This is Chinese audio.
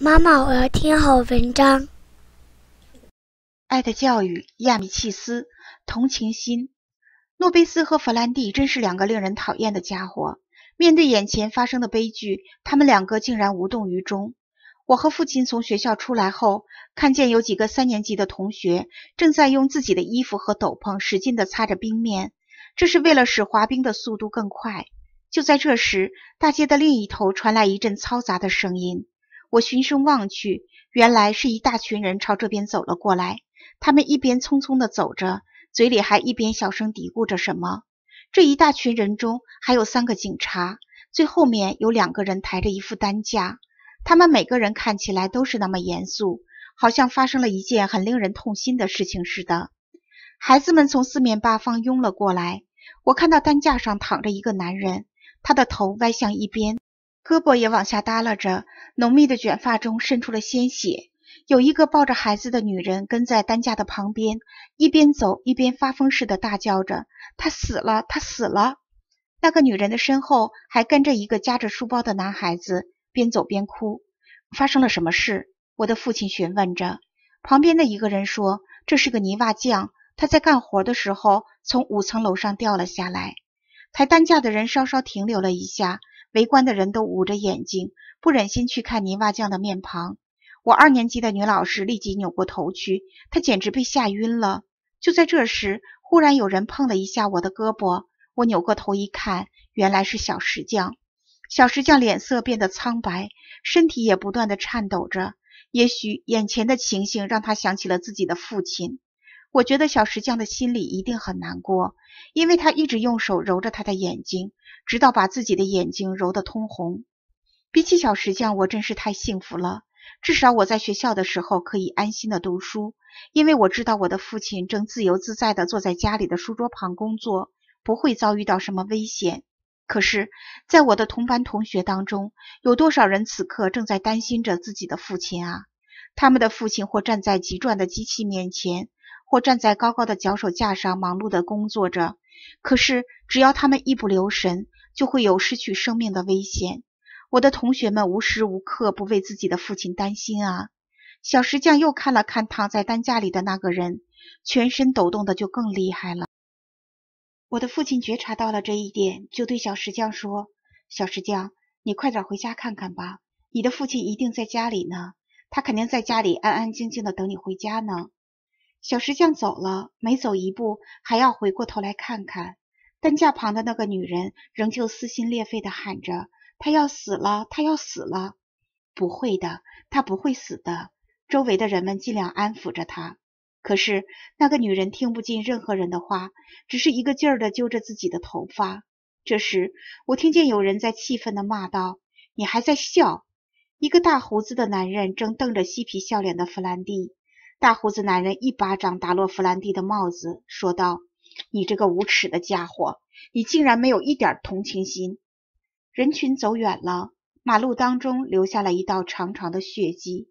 妈妈，我要听好文章。爱的教育，亚米契斯。同情心。诺贝斯和弗兰蒂真是两个令人讨厌的家伙。面对眼前发生的悲剧，他们两个竟然无动于衷。我和父亲从学校出来后，看见有几个三年级的同学正在用自己的衣服和斗篷使劲的擦着冰面，这是为了使滑冰的速度更快。就在这时，大街的另一头传来一阵嘈杂的声音。我循声望去，原来是一大群人朝这边走了过来。他们一边匆匆的走着，嘴里还一边小声嘀咕着什么。这一大群人中还有三个警察，最后面有两个人抬着一副担架。他们每个人看起来都是那么严肃，好像发生了一件很令人痛心的事情似的。孩子们从四面八方拥了过来。我看到担架上躺着一个男人，他的头歪向一边。胳膊也往下耷拉着，浓密的卷发中渗出了鲜血。有一个抱着孩子的女人跟在担架的旁边，一边走一边发疯似的大叫着：“他死了，他死了！”那个女人的身后还跟着一个夹着书包的男孩子，边走边哭。发生了什么事？我的父亲询问着。旁边的一个人说：“这是个泥瓦匠，他在干活的时候从五层楼上掉了下来。”抬担架的人稍稍停留了一下。围观的人都捂着眼睛，不忍心去看泥瓦匠的面庞。我二年级的女老师立即扭过头去，她简直被吓晕了。就在这时，忽然有人碰了一下我的胳膊，我扭过头一看，原来是小石匠。小石匠脸色变得苍白，身体也不断的颤抖着。也许眼前的情形让他想起了自己的父亲。我觉得小石匠的心里一定很难过，因为他一直用手揉着他的眼睛，直到把自己的眼睛揉得通红。比起小石匠，我真是太幸福了。至少我在学校的时候可以安心的读书，因为我知道我的父亲正自由自在的坐在家里的书桌旁工作，不会遭遇到什么危险。可是，在我的同班同学当中，有多少人此刻正在担心着自己的父亲啊？他们的父亲或站在急转的机器面前。或站在高高的脚手架上忙碌的工作着，可是只要他们一不留神，就会有失去生命的危险。我的同学们无时无刻不为自己的父亲担心啊！小石匠又看了看躺在担架里的那个人，全身抖动的就更厉害了。我的父亲觉察到了这一点，就对小石匠说：“小石匠，你快点回家看看吧，你的父亲一定在家里呢，他肯定在家里安安静静的等你回家呢。”小石匠走了，每走一步还要回过头来看看担架旁的那个女人，仍旧撕心裂肺地喊着：“她要死了，她要死了！”不会的，她不会死的。周围的人们尽量安抚着她，可是那个女人听不进任何人的话，只是一个劲儿地揪着自己的头发。这时，我听见有人在气愤地骂道：“你还在笑？”一个大胡子的男人正瞪着嬉皮笑脸的弗兰蒂。大胡子男人一巴掌打落弗兰蒂的帽子，说道：“你这个无耻的家伙，你竟然没有一点同情心！”人群走远了，马路当中留下了一道长长的血迹。